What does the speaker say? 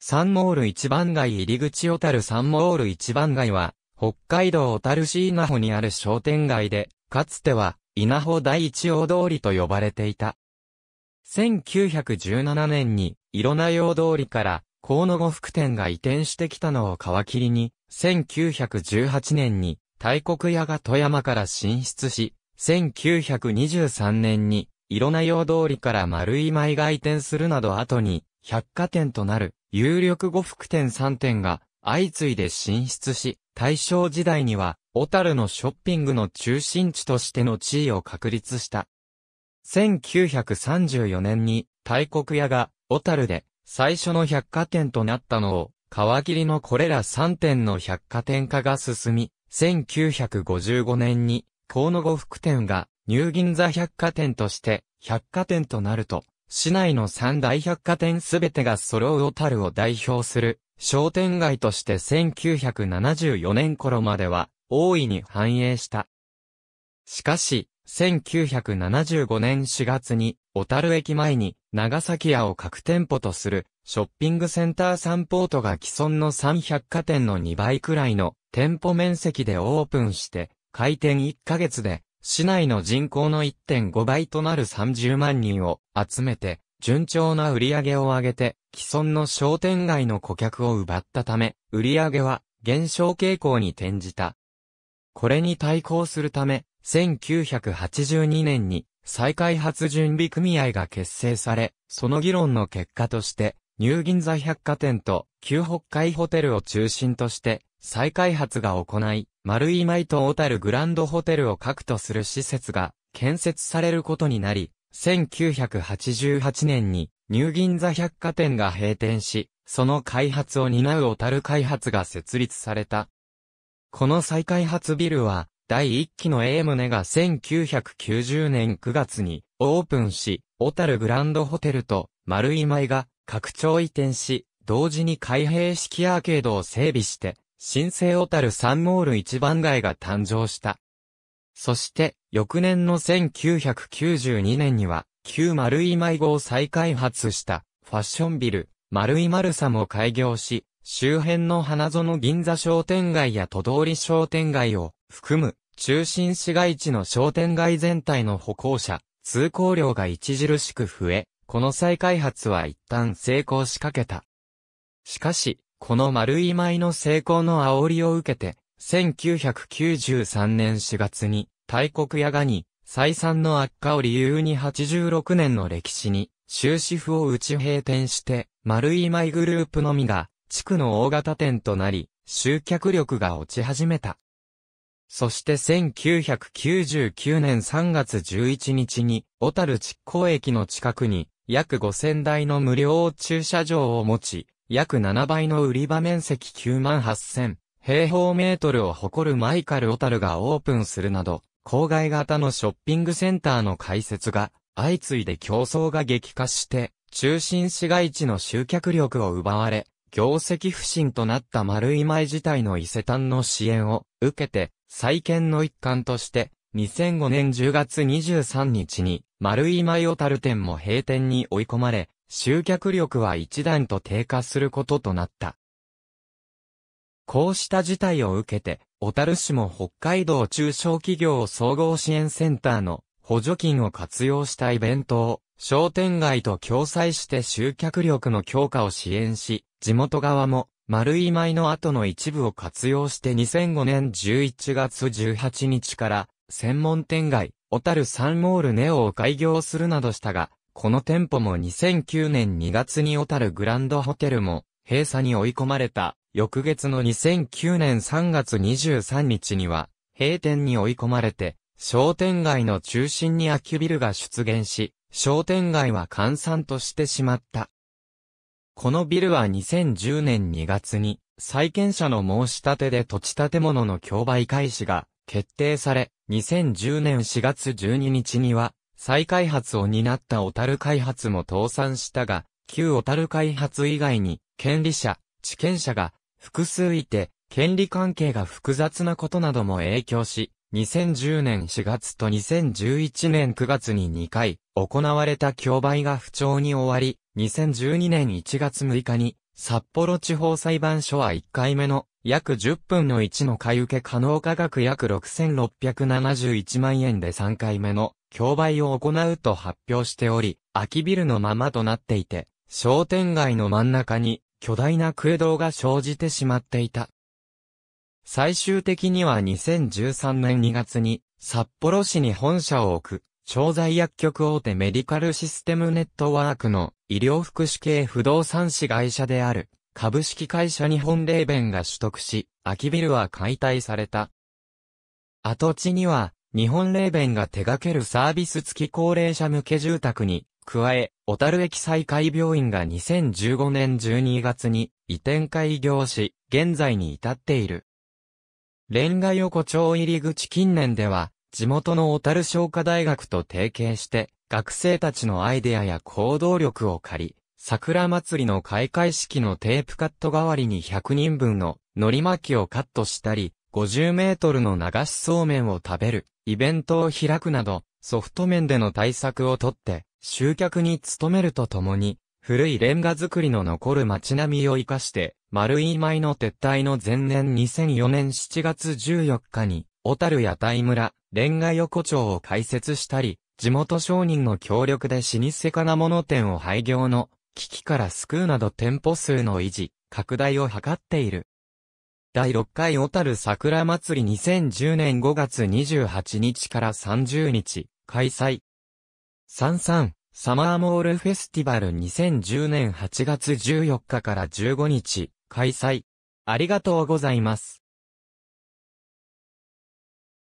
サンモール一番街入り口小樽サンモール一番街は、北海道小樽市稲穂にある商店街で、かつては、稲穂第一大通りと呼ばれていた。1917年に、いろな用通りから、河野呉服店が移転してきたのを皮切りに、1918年に、大黒屋が富山から進出し、1923年に、いろな用通りから丸い舞が移転するなど後に、百貨店となる有力呉服店3店が相次いで進出し、大正時代には、小樽のショッピングの中心地としての地位を確立した。1934年に、大国屋が、小樽で、最初の百貨店となったのを、皮切りのこれら3店の百貨店化が進み、1955年に、河野呉服店が、ニュー銀座百貨店として、百貨店となると、市内の三大百貨店すべてが揃う小樽を代表する商店街として1974年頃までは大いに繁栄した。しかし、1975年4月に小樽駅前に長崎屋を各店舗とするショッピングセンターサンポートが既存の三百貨店の2倍くらいの店舗面積でオープンして開店1ヶ月で市内の人口の1.5倍となる30万人を集めて、順調な売り上げを上げて、既存の商店街の顧客を奪ったため、売り上げは減少傾向に転じた。これに対抗するため、1982年に再開発準備組合が結成され、その議論の結果として、ニュー銀座百貨店と旧北海ホテルを中心として再開発が行い、丸井舞と小樽グランドホテルを核とする施設が建設されることになり、1988年にニューギンザ百貨店が閉店し、その開発を担う小樽開発が設立された。この再開発ビルは、第1期の A 棟が1990年9月にオープンし、小樽グランドホテルと丸井舞が拡張移転し、同時に開閉式アーケードを整備して、新生小樽ンモール一番街が誕生した。そして、翌年の1992年には、旧丸井迷子を再開発したファッションビル、丸井丸さも開業し、周辺の花園銀座商店街や都通り商店街を含む中心市街地の商店街全体の歩行者、通行量が著しく増え、この再開発は一旦成功しかけた。しかし、この丸い舞の成功の煽りを受けて、1993年4月に、大国屋がに、採算の悪化を理由に86年の歴史に、終止符を打ち閉店して、丸い舞グループのみが、地区の大型店となり、集客力が落ち始めた。そして1999年3月11日に、小樽築港駅の近くに、約5000台の無料駐車場を持ち、約7倍の売り場面積9万8000平方メートルを誇るマイカル・オタルがオープンするなど、郊外型のショッピングセンターの開設が、相次いで競争が激化して、中心市街地の集客力を奪われ、業績不振となった丸い前自体の伊勢丹の支援を受けて、再建の一環として、2005年10月23日に、丸今オ小樽店も閉店に追い込まれ、集客力は一段と低下することとなった。こうした事態を受けて、小樽市も北海道中小企業総合支援センターの補助金を活用したイベントを商店街と共催して集客力の強化を支援し、地元側も丸い米の後の一部を活用して2005年11月18日から専門店街、小樽サンモールネオを開業するなどしたが、この店舗も2009年2月に小樽グランドホテルも閉鎖に追い込まれた。翌月の2009年3月23日には閉店に追い込まれて商店街の中心に空きビルが出現し商店街は閑散としてしまった。このビルは2010年2月に債権者の申し立てで土地建物の競売開始が決定され、2010年4月12日には再開発を担った小樽開発も倒産したが、旧小樽開発以外に、権利者、知見者が複数いて、権利関係が複雑なことなども影響し、2010年4月と2011年9月に2回行われた競売が不調に終わり、2012年1月6日に札幌地方裁判所は1回目の約10分の1の買い受け可能価格約6671万円で3回目の競売を行うと発表しており、空きビルのままとなっていて、商店街の真ん中に巨大な空洞が生じてしまっていた。最終的には2013年2月に札幌市に本社を置く、調剤薬局大手メディカルシステムネットワークの医療福祉系不動産市会社である株式会社日本レーベンが取得し、空きビルは解体された。跡地には日本霊弁が手掛けるサービス付き高齢者向け住宅に、加え、小樽駅再開病院が2015年12月に移転開業し、現在に至っている。レンガ横丁入り口近年では、地元の小樽商科大学と提携して、学生たちのアイデアや行動力を借り、桜祭りの開会式のテープカット代わりに100人分の海苔巻きをカットしたり、50メートルの流しそうめんを食べるイベントを開くなど、ソフト面での対策をとって、集客に努めるとともに、古いレンガ造りの残る街並みを活かして、丸い米の撤退の前年2004年7月14日に、小樽屋台村、レンガ横丁を開設したり、地元商人の協力で老舗金物店を廃業の危機から救うなど店舗数の維持、拡大を図っている。第6回小樽桜祭り2010年5月28日から30日、開催。33、サマーモールフェスティバル2010年8月14日から15日、開催。ありがとうございます。